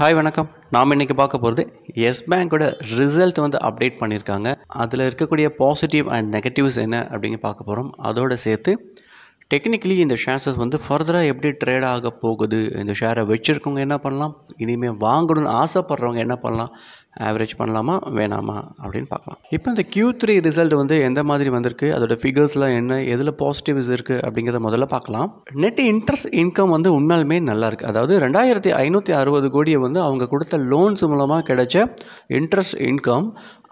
hi வணக்கம் நாம் இன்றைக்கி பார்க்க போகிறது எஸ் பேங்க்கோட ரிசல்ட் வந்து அப்டேட் பண்ணியிருக்காங்க அதில் இருக்கக்கூடிய பாசிட்டிவ் அண்ட் நெகட்டிவ்ஸ் என்ன அப்படிங்கிற பார்க்க போகிறோம் அதோடு சேர்த்து டெக்னிக்கலி இந்த ஷேர்ஸஸ் வந்து ஃபர்தராக எப்படி ட்ரேட் ஆக போகுது இந்த ஷேரை வச்சுருக்கவங்க என்ன பண்ணலாம் இனிமேல் வாங்கணும்னு ஆசைப்படுறவங்க என்ன பண்ணலாம் ஆவரேஜ் பண்ணலாமா வேணாமா அப்படின்னு பார்க்கலாம் இப்போ இந்த கியூ த்ரீ ரிசல்ட் வந்து எந்த மாதிரி வந்திருக்கு அதோட ஃபிகர்ஸ்லாம் என்ன எதில் பாசிட்டிவ்ஸ் இருக்குது அப்படிங்கிறத முதல்ல பார்க்கலாம் நெட் இன்ட்ரெஸ்ட் இன்கம் வந்து உண்மையாலுமே நல்லா இருக்குது அதாவது ரெண்டாயிரத்தி ஐநூற்றி அறுபது கோடியை வந்து அவங்க கொடுத்த லோன்ஸ் மூலமாக கிடைச்ச இன்ட்ரெஸ்ட் இன்கம்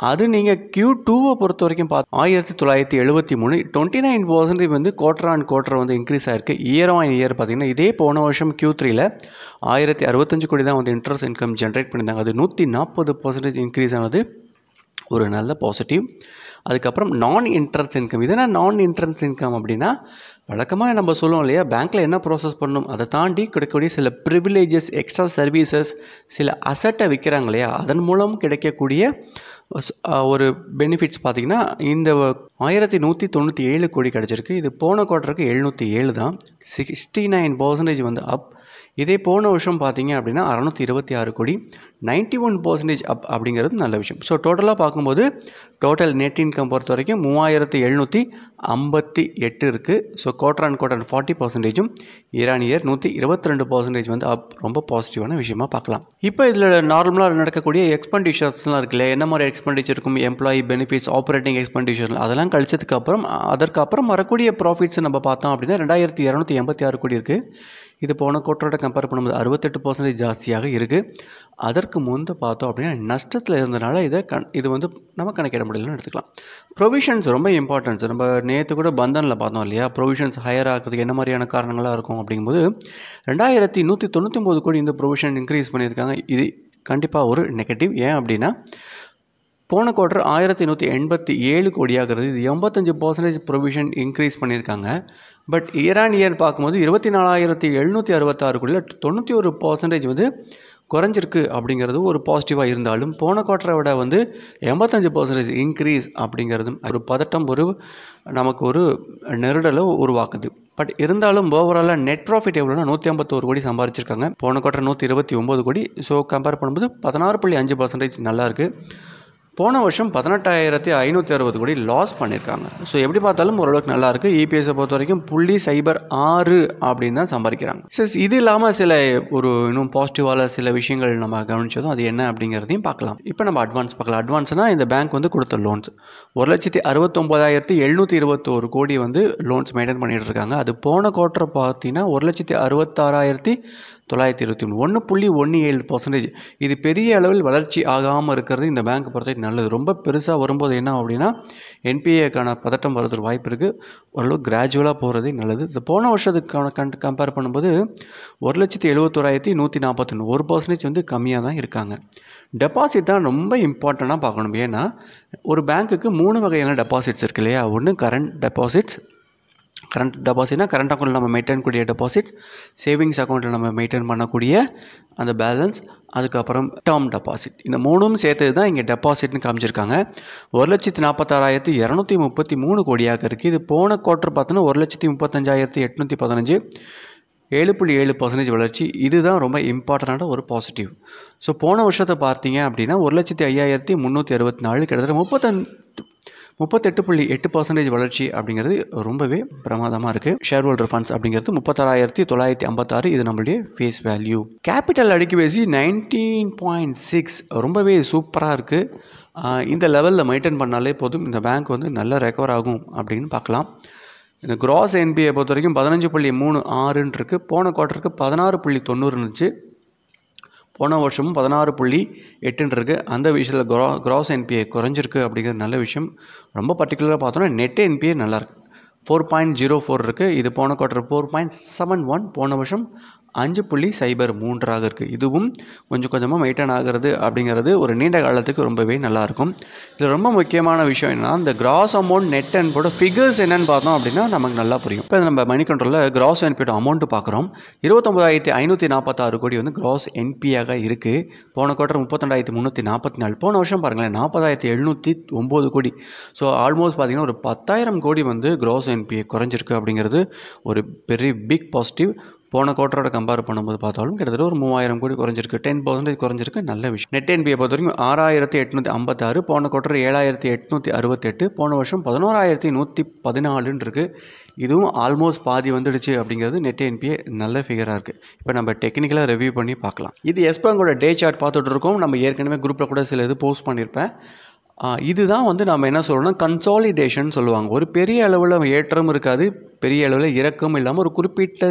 அது நீங்கள் கியூ டூவை பொறுத்த வரைக்கும் பார்த்து ஆயிரத்தி தொள்ளாயிரத்தி எழுபத்தி மூணு டுவெண்ட்டி நைன் பர்சன்டேஜ் வந்து குவார்டர் அண்ட் குவார்டர் வந்து இன்க்ரீஸ் ஆயிருக்கு இயர் ஆன் இயர் பார்த்தீங்கன்னா இதே போன வருஷம் கியூ த்ரீல ஆயிரத்தி அறுபத்தஞ்சு கோடி தான் வந்து இன்ட்ரெஸ்ட் இன்கம் ஜென்ரேட் பண்ணியிருந்தாங்க அது நூற்றி நாற்பது பர்சன்டேஜ் இன்க்ரீஸ் ஆனது ஒரு நல்ல பாசிட்டிவ் அதுக்கப்புறம் நான் என்ட்ரன்ஸ் இன்கம் இது என்ன நான் என்ட்ரன்ஸ் இன்கம் அப்படின்னா வழக்கமாக நம்ம சொல்லுவோம் இல்லையா பேங்க்கில் என்ன ப்ராசஸ் பண்ணணும் அதை தாண்டி கிடைக்கக்கூடிய சில ப்ரிவிலேஜஸ் எக்ஸ்ட்ரா சர்வீசஸ் சில அசட்டை விற்கிறாங்க இல்லையா அதன் மூலம் கிடைக்கக்கூடிய ஒரு பெனிஃபிட்ஸ் பார்த்திங்கன்னா இந்த ஆயிரத்தி நூற்றி தொண்ணூற்றி ஏழு கோடி கிடச்சிருக்கு இது போன குவார்ட்டருக்கு எழுநூற்றி ஏழு தான் சிக்ஸ்டி நைன் பர்சன்டேஜ் வந்து அப் இதே போன வருஷம் பார்த்தீங்க அப்படின்னா அறநூற்றி இருபத்தி ஆறு கோடி நைன்ட்டி ஒன் பர்சன்டேஜ் அப் அப்படிங்கிறது நல்ல விஷயம் ஸோ டோட்டலாக பார்க்கும்போது டோட்டல் நெட் இன்கம் பொறுத்த வரைக்கும் மூவாயிரத்து எழுநூற்றி ஐம்பத்தி எட்டு இருக்குது so quarter and quarter forty பர்சன்டேஜும் இரானியர் நூற்றி இருபத்தி ரெண்டு பர்சன்டேஜ் வந்து அப் ரொம்ப பாசிட்டிவான விஷயமா பார்க்கலாம் இப்போ இதில் நார்மலாக நடக்கக்கூடிய எக்ஸ்பெண்டிச்சர்ஸ்லாம் இருக்குல்ல என்ன மாதிரி எக்ஸ்பெண்டிச்சர் இருக்கும் எம்ப்ளாயி பெனிஃபிட்ஸ் ஆப்ரேட்டிங் எக்ஸ்பெண்டிச்சர் அதெல்லாம் கழிச்சதுக்கப்புறம் அதற்கப்புறம் வரக்கூடிய ப்ராஃபிட்ஸ் நம்ம பார்த்தோம் அப்படின்னா ரெண்டாயிரத்தி இரநூத்தி எண்பத்தி ஆறு கோடி இருக்குது இது போன கோட்டரோட கம்பேர் பண்ணும்போது அறுபத்தெட்டு பர்சன்டேஜ் ஜாஸ்தியாக இருக்குது அதற்கு முன்பு பார்த்தோம் அப்படின்னா நஷ்டத்தில் இருந்தனால இதை கண் இது வந்து நம்ம கணக்கிட முடியலன்னு எடுத்துக்கலாம் ப்ரொவிஷன்ஸ் ரொம்ப இம்பார்ட்டன்ஸ் நம்ம நேற்று கூட பந்தனில் பார்த்தோம் இல்லையா ப்ரொவிஷன்ஸ் ஹையர் ஆகிறதுக்கு என்ன மாதிரியான காரணங்களாக இருக்கும் அப்படிங்கும்போது ரெண்டாயிரத்தி நூற்றி தொண்ணூற்றி ஒம்பது கோடி இந்த ப்ரொவிஷன் இன்க்ரீஸ் பண்ணியிருக்காங்க இது கண்டிப்பாக ஒரு நெகட்டிவ் ஏன் அப்படின்னா போன குவார்டர் ஆயிரத்தி நூற்றி எண்பத்தி ஏழு கோடியாக இது எண்பத்தஞ்சு பர்சன்டேஜ் ப்ரொவிஷன் இன்க்ரீஸ் பண்ணியிருக்காங்க பட் இயர் ஆன் இயர் பார்க்கும்போது இருபத்தி நாலாயிரத்தி எழுநூற்றி அறுபத்தாறு கோடியில் தொண்ணூற்றி ஒரு பர்சன்டேஜ் வந்து குறைஞ்சிருக்கு அப்படிங்கிறது ஒரு பாசிட்டிவாக இருந்தாலும் போன குவார்ட்டரை விட வந்து எண்பத்தஞ்சு பர்சன்டேஜ் இன்க்ரீஸ் அப்படிங்கிறதும் ஒரு பதட்டம் ஒரு நமக்கு ஒரு நெருடலை உருவாக்குது பட் இருந்தாலும் ஓவராலாக நெட் ப்ராஃபிட் எவ்வளோனா நூற்றி ஐம்பத்தோரு கோடி சம்பாரிச்சிருக்காங்க போன குவார்ட்டர் நூற்றி இருபத்தி ஒம்பது கோடி ஸோ கம்பேர் பண்ணும்போது பதினாறு புள்ளி அஞ்சு பர்சன்டேஜ் நல்லாயிருக்கு போன வருஷம் பதினெட்டாயிரத்தி ஐநூற்றி அறுபது கோடி லாஸ் பண்ணியிருக்காங்க ஸோ எப்படி பார்த்தாலும் ஓரளவுக்கு நல்லாயிருக்கு இபிஎஸை e பொறுத்த வரைக்கும் புள்ளி சைபர் ஆறு அப்படின்னு தான் சம்பாதிக்கிறாங்க சிஸ் இது இல்லாமல் சில ஒரு இன்னும் பாசிட்டிவான சில விஷயங்கள் நம்ம கவனித்ததும் அது என்ன அப்படிங்கிறதையும் பார்க்கலாம் இப்போ நம்ம அட்வான்ஸ் பார்க்கலாம் அட்வான்ஸ்னால் இந்த பேங்க் வந்து கொடுத்த லோன்ஸ் ஒரு லட்சத்தி அறுபத்தொம்போதாயிரத்தி எழுநூற்றி இருபத்தோரு கோடி வந்து லோன்ஸ் மெயின்டைன் பண்ணிகிட்டு இருக்காங்க அது போன குவார்ட்டர் பார்த்தீங்கன்னா ஒரு லட்சத்தி அறுபத்தாறாயிரத்தி தொள்ளாயிரத்தி இருபத்தி மூணு ஒன்று புள்ளி ஒன்று ஏழு பர்சன்டேஜ் இது பெரிய அளவில் வளர்ச்சி ஆகாமல் இருக்கிறது இந்த பேங்க் பொறுத்த நல்லது ரொம்ப பெருசாக வரும்போது என்ன அப்படின்னா என்பிஏக்கான பதட்டம் வர்றதுக்கு வாய்ப்பு இருக்குது ஓரளவு கிராஜுவலாக போகிறதே நல்லது இந்த போன வருஷத்துக்கான கண் கம்பேர் பண்ணும்போது ஒரு லட்சத்தி எழுபத்தோராயிரத்தி நூற்றி நாற்பத்தொன்று ஒரு பர்சன்டேஜ் வந்து கம்மியாக தான் இருக்காங்க டெபாசிட் தான் ரொம்ப இம்பார்ட்டண்ட்டாக பார்க்கணும் ஏன்னா ஒரு பேங்க்குக்கு மூணு வகையான டெபாசிட்ஸ் இருக்கு இல்லையா ஒன்று கரண்ட் டெபாசிட்ஸ் கரண்ட் டெபாசிட்னா கரண்ட் அக்கௌண்ட் நம்ம மெயின்டைன் கூடிய டெபாசிட் சேவிங்ஸ் அக்கௌண்ட்டில் நம்ம மெயின்டைன் பண்ணக்கூடிய அந்த பேலன்ஸ் அதுக்கப்புறம் டேர்ம் டெபாசிட் இந்த மூணும் சேர்த்தது தான் இங்கே டெபாசிட்னு காமிச்சிருக்காங்க ஒரு லட்சத்தி நாற்பத்தாறாயிரத்தி இரநூத்தி முப்பத்தி மூணு கோடியாக இருக்குது இது போன குவார்ட்டர் பார்த்தோன்னா ஒரு லட்சத்தி முப்பத்தஞ்சாயிரத்தி எட்நூற்றி பதினஞ்சு ஏழு புள்ளி ஏழு பர்சன்டேஜ் வளர்ச்சி இதுதான் ரொம்ப இம்பார்ட்டண்ட்டான ஒரு பாசிட்டிவ் ஸோ போன வருஷத்தை பார்த்தீங்க அப்படின்னா ஒரு லட்சத்தி ஐயாயிரத்தி முந்நூற்றி அறுபத்தி நாலு கிட்டத்தட்ட முப்பத்தஞ்சு முப்பத்தெட்டு புள்ளி எட்டு பர்சன்டேஜ் வளர்ச்சி அப்படிங்கிறது ரொம்பவே பிரமாதமாக இருக்குது ஷேர் ஹோல்டர் ஃபண்ட்ஸ் அப்படிங்கிறது முப்பத்தாறாயிரத்தி தொள்ளாயிரத்தி ஐம்பத்தாறு இது நம்மளுடைய face value capital adequacy nineteen point six ரொம்பவே சூப்பராக இருக்குது இந்த லெவலில் மெயின்டைன் பண்ணாலே போதும் இந்த பேங்க் வந்து நல்லா ரெக்கவர் ஆகும் அப்படின்னு பார்க்கலாம் இந்த கிராஸ் என்பியை பொறுத்த வரைக்கும் பதினஞ்சு புள்ளி மூணு ஆறுன்ருக்கு போன குவார்ட்டருக்கு பதினாறு புள்ளி தொண்ணூறு இருந்துச்சு போன வருஷமும் பதினாறு புள்ளி எட்டுன்னு இருக்குது அந்த விஷயத்தில் க்ரா க்ராஸ் என்பிஏ குறைஞ்சிருக்கு அப்படிங்கிறது நல்ல விஷயம் ரொம்ப பர்டிகுலராக பார்த்தோன்னா நெட் என்பிஏ நல்லாயிருக்கு ஃபோர் பாயிண்ட் ஜீரோ ஃபோர் இருக்குது இது போன quarter four point seven one போன வருஷம் அஞ்சு புள்ளி சைபர் மூன்றாக இருக்குது இதுவும் கொஞ்சம் கொஞ்சமாக மெயின்டைன் ஆகிறது அப்படிங்கிறது ஒரு நீண்ட காலத்துக்கு ரொம்பவே நல்லாயிருக்கும் இதில் ரொம்ப முக்கியமான விஷயம் என்னென்னா இந்த கிராஸ் அமௌண்ட் நெட் அண்ட் போட ஃபிகர்ஸ் என்னென்னு பார்த்தோம் அப்படின்னா நமக்கு நல்லா புரியும் இப்போ நம்ம மணி கண்ட்ரோலில் கிராஸ் என்பியோட அமௌண்ட்டு பார்க்குறோம் இருபத்தொம்பதாயிரத்தி ஐநூற்றி நாற்பத்தாறு கோடி வந்து கிராஸ் என்பியாக இருக்குது போன கோட்டை முப்பத்தெண்டாயிரத்தி முந்நூற்றி நாற்பத்தி நாலு போன வருஷம் பாருங்களேன் நாற்பதாயிரத்தி எழுநூற்றி ஒம்பது கோடி ஸோ ஆல்மோஸ்ட் பார்த்திங்கன்னா ஒரு பத்தாயிரம் கோடி வந்து கிராஸ் என்பியை குறைஞ்சிருக்கு அப்படிங்கிறது ஒரு பெரிய பிக் பாசிட்டிவ் போன கோட்டரோட கம்பேர் பண்ணும்போது பார்த்தாலும் கிட்டத்தட்ட ஒரு மூவாயிரம் கோடி குறைஞ்சிருக்கு டென் பர்சன்டேஜ் குறைஞ்சிருக்கு நல்ல விஷயம் நெட் என்பியை பொறுத்த வரைக்கும் ஆறாயிரத்தி எட்நூற்றி ஐம்பத்தாறு போன குவார்ட்டர் ஏழாயிரத்தி எட்நூற்றி அறுபத்தெட்டு போன வருஷம் பதினோராயிரத்தி நூற்றி பதினாலுன்னு இருக்கு இதுவும் ஆல்மோஸ்ட் பாதி வந்துடுச்சு அப்படிங்கிறது நெட் என்பிஏ நல்ல ஃபிகராக இருக்குது இப்போ நம்ம டெக்னிக்கலாக ரிவ்யூ பண்ணி பார்க்கலாம் இது எஸ்பேங்கோட டே சார்ட் பார்த்துட்டு இருக்கோம் நம்ம ஏற்கனவே குரூப்பில் கூட சில இது போஸ்ட் பண்ணியிருப்பேன் இதுதான் வந்து நம்ம என்ன சொல்கிறோன்னா கன்சாலிடேஷன் சொல்லுவாங்க ஒரு பெரிய அளவில் ஏற்றம் இருக்காது பெரிய அளவில் இறக்கமும் இல்லாமல் ஒரு குறிப்பிட்ட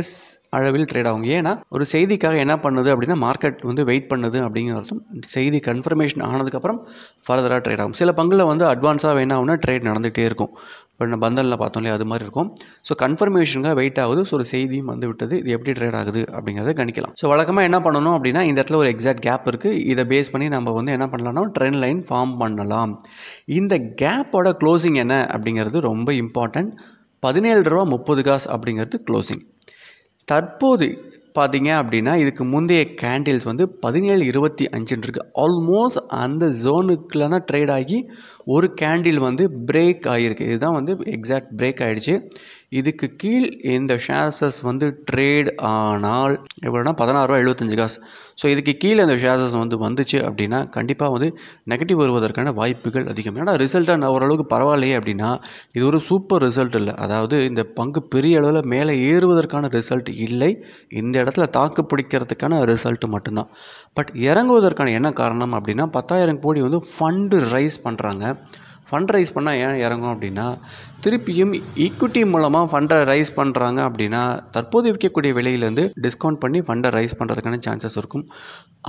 அளவில் ட்ரேட் ஆகும் ஏன்னா ஒரு செய்திக்காக என்ன பண்ணுது அப்படின்னா மார்க்கெட் வந்து வெயிட் பண்ணுது அப்படிங்கிறதும் செய்தி கன்ஃபர்மேஷன் ஆனதுக்கப்புறம் ஃபர்தராக ட்ரேட் ஆகும் சில பங்கில் வந்து அட்வான்ஸாக என்ன ஆகுனா ட்ரேட் நடந்துகிட்டே இருக்கும் இப்போ நம்ம பந்தனில் பார்த்தோம் இல்லையா அது மாதிரி இருக்கும் ஸோ கன்ஃபர்மேஷனுக்காக வெயிட் ஆகுது ஸோ ஒரு செய்தியும் வந்து விட்டது இது எப்படி ட்ரேட் ஆகுது அப்படிங்கிறத கணிக்கலாம் ஸோ வழக்கமாக என்ன பண்ணணும் அப்படின்னா இந்த இடத்துல ஒரு எக்ஸாக்ட் கேப் இருக்குது இதை பேஸ் பண்ணி நம்ம வந்து என்ன பண்ணலாம்னா ட்ரெண்ட் லைன் ஃபார்ம் பண்ணலாம் இந்த கேப்போட க்ளோசிங் என்ன அப்படிங்கிறது ரொம்ப இம்பார்ட்டண்ட் பதினேழு ரூபா முப்பது காசு அப்படிங்கிறது க்ளோசிங் தற்போது பார்த்தீங்க அப்படின்னா இதுக்கு முந்தைய கேண்டில்ஸ் வந்து பதினேழு இருபத்தி அஞ்சுன்னு இருக்குது ஆல்மோஸ்ட் அந்த தான் ட்ரேட் ஆகி ஒரு கேண்டில் வந்து பிரேக் ஆகிருக்கு இதுதான் வந்து எக்ஸாக்ட் பிரேக் ஆகிடுச்சு இதுக்கு கீழ் இந்த ஷேர்ஸஸ் வந்து ட்ரேட் ஆனால் எவ்வளோனா பதினாறுரூவா எழுபத்தஞ்சு காசு ஸோ இதுக்கு கீழே இந்த ஷேர்ஸஸ் வந்து வந்துச்சு அப்படின்னா கண்டிப்பாக வந்து நெகட்டிவ் வருவதற்கான வாய்ப்புகள் அதிகம் ஏன்னா ரிசல்ட்டாக ஓரளவுக்கு பரவாயில்லையே அப்படின்னா இது ஒரு சூப்பர் ரிசல்ட் இல்லை அதாவது இந்த பங்கு பெரிய அளவில் மேலே ஏறுவதற்கான ரிசல்ட் இல்லை இந்த இடத்துல தாக்கு பிடிக்கிறதுக்கான ரிசல்ட் மட்டும்தான் பட் இறங்குவதற்கான என்ன காரணம் அப்படின்னா பத்தாயிரம் கோடி வந்து ஃபண்டு ரைஸ் பண்ணுறாங்க ஃபண்ட் ரைஸ் பண்ணால் ஏன் இறங்கும் அப்படின்னா திருப்பியும் ஈக்விட்டி மூலமாக ஃபண்டை ரைஸ் பண்ணுறாங்க அப்படின்னா தற்போது விற்கக்கூடிய விலையிலேருந்து டிஸ்கவுண்ட் பண்ணி ஃபண்டை ரைஸ் பண்ணுறதுக்கான சான்சஸ் இருக்கும்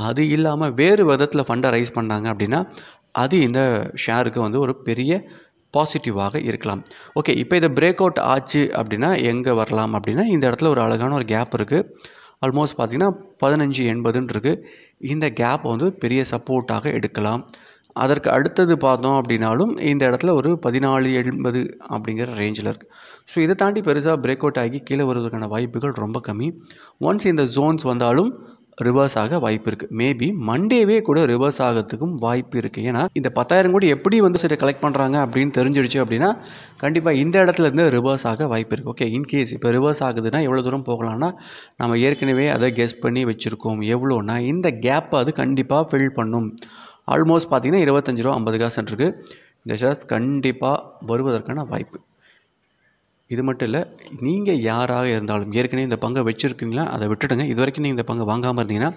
அது இல்லாமல் வேறு விதத்தில் ஃபண்டை ரைஸ் பண்ணாங்க அப்படின்னா அது இந்த ஷேருக்கு வந்து ஒரு பெரிய பாசிட்டிவாக இருக்கலாம் ஓகே இப்போ இதை பிரேக் அவுட் ஆச்சு அப்படின்னா எங்கே வரலாம் அப்படின்னா இந்த இடத்துல ஒரு அழகான ஒரு கேப் இருக்குது ஆல்மோஸ்ட் பார்த்திங்கன்னா பதினஞ்சு எண்பதுன்னு இருக்குது இந்த கேப் வந்து பெரிய சப்போர்ட்டாக எடுக்கலாம் அதற்கு அடுத்தது பார்த்தோம் அப்படின்னாலும் இந்த இடத்துல ஒரு பதினாலு எண்பது அப்படிங்கிற ரேஞ்சில் இருக்குது ஸோ இதை தாண்டி பெருசாக பிரேக் அவுட் ஆகி கீழே வருவதற்கான வாய்ப்புகள் ரொம்ப கம்மி ஒன்ஸ் இந்த ஜோன்ஸ் வந்தாலும் ரிவர்ஸ் ஆக வாய்ப்பு இருக்குது மேபி மண்டேவே கூட ரிவர்ஸ் ஆகிறதுக்கும் வாய்ப்பு இருக்குது ஏன்னா இந்த பத்தாயிரம் கோடி எப்படி வந்து சரி கலெக்ட் பண்ணுறாங்க அப்படின்னு தெரிஞ்சிடுச்சு அப்படின்னா கண்டிப்பாக இந்த இடத்துலேருந்து ரிவர்ஸ் ஆக வாய்ப்பு இருக்குது ஓகே இன்கேஸ் இப்போ ரிவர்ஸ் ஆகுதுன்னா எவ்வளோ தூரம் போகலான்னா நம்ம ஏற்கனவே அதை கெஸ் பண்ணி வச்சுருக்கோம் எவ்வளோன்னா இந்த கேப்பை அது கண்டிப்பாக ஃபில் பண்ணும் ஆல்மோஸ்ட் பார்த்திங்கன்னா இருபத்தஞ்சி ரூபா ஐம்பது காசு இருக்குது இந்த ஷேர்ஸ் கண்டிப்பாக வருவதற்கான வாய்ப்பு இது மட்டும் இல்லை நீங்கள் யாராக இருந்தாலும் ஏற்கனவே இந்த பங்கை வச்சுருக்கீங்களா அதை விட்டுடுங்க இது வரைக்கும் நீங்கள் இந்த பங்கை வாங்காமல் இருந்தீங்கன்னா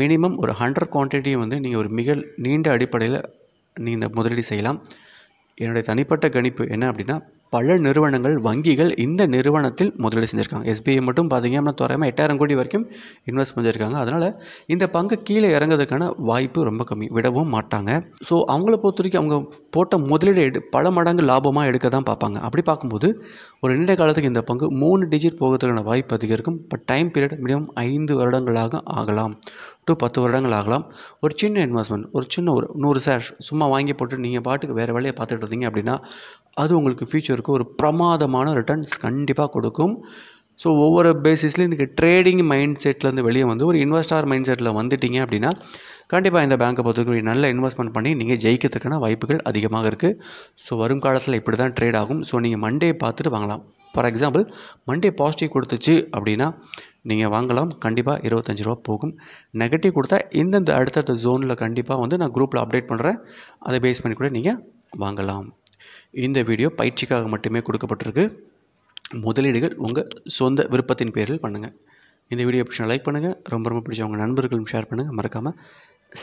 மினிமம் ஒரு ஹண்ட்ரட் குவான்டிட்டியும் வந்து நீங்கள் ஒரு மிக நீண்ட அடிப்படையில் நீங்கள் இந்த முதலீடு செய்யலாம் என்னுடைய தனிப்பட்ட கணிப்பு என்ன அப்படின்னா பல நிறுவனங்கள் வங்கிகள் இந்த நிறுவனத்தில் முதலீடு செஞ்சுருக்காங்க எஸ்பிஐ மட்டும் பார்த்திங்க அப்படின்னா தோராயமாக எட்டாயிரம் கோடி வரைக்கும் இன்வெஸ்ட் பண்ணியிருக்காங்க அதனால் இந்த பங்கு கீழே இறங்குறதுக்கான வாய்ப்பு ரொம்ப கம்மி விடவும் மாட்டாங்க ஸோ அவங்கள பொறுத்த வரைக்கும் அவங்க போட்ட முதலீடு எடு பல மடங்கு லாபமாக எடுக்க தான் பார்ப்பாங்க அப்படி பார்க்கும்போது ஒரு நீண்ட காலத்துக்கு இந்த பங்கு மூணு டிஜிட் போகிறதுக்கான வாய்ப்பு அதிகரிக்கும் பட் டைம் பீரியட் மினிமம் ஐந்து வருடங்களாக ஆகலாம் டூ பத்து வருடங்கள் ஆகலாம் ஒரு சின்ன இன்வெஸ்ட்மெண்ட் ஒரு சின்ன ஒரு நூறு சேஷ் சும்மா வாங்கி போட்டு நீங்கள் பாட்டுக்கு வேறு வேலையை பார்த்துட்டு இருந்தீங்க அப்படின்னா அது உங்களுக்கு ஃபியூச்சர் பொறுத்தவரைக்கும் ஒரு பிரமாதமான ரிட்டர்ன்ஸ் கண்டிப்பாக கொடுக்கும் ஸோ ஒவ்வொரு பேசிஸ்லையும் இதுக்கு ட்ரேடிங் மைண்ட் செட்லேருந்து வெளியே வந்து ஒரு இன்வெஸ்டார் மைண்ட் செட்டில் வந்துட்டீங்க அப்படின்னா கண்டிப்பாக இந்த பேங்க்கை பொறுத்தக்கூடிய நல்ல இன்வெஸ்ட்மெண்ட் பண்ணி நீங்கள் ஜெயிக்கிறதுக்கான வாய்ப்புகள் அதிகமாக இருக்குது ஸோ வரும் காலத்தில் இப்படி தான் ட்ரேட் ஆகும் ஸோ நீங்கள் மண்டே பார்த்துட்டு வாங்கலாம் ஃபார் எக்ஸாம்பிள் மண்டே பாசிட்டிவ் கொடுத்துச்சு அப்படின்னா நீங்கள் வாங்கலாம் கண்டிப்பாக இருபத்தஞ்சி ரூபா போகும் நெகட்டிவ் கொடுத்தா இந்தந்த அடுத்தடுத்த ஜோனில் கண்டிப்பாக வந்து நான் குரூப்பில் அப்டேட் பண்ணுறேன் அதை பேஸ் பண்ணி கூட நீங்கள் வாங்கலாம் இந்த வீடியோ பயிற்சிக்காக மட்டுமே கொடுக்கப்பட்டிருக்கு முதலீடுகள் உங்கள் சொந்த விருப்பத்தின் பேரில் பண்ணுங்கள் இந்த வீடியோ பிடிச்சா லைக் பண்ணுங்கள் ரொம்ப ரொம்ப பிடிச்ச உங்கள் நண்பர்களும் ஷேர் பண்ணுங்கள் மறக்காமல்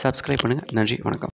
சப்ஸ்கிரைப் பண்ணுங்கள் நன்றி வணக்கம்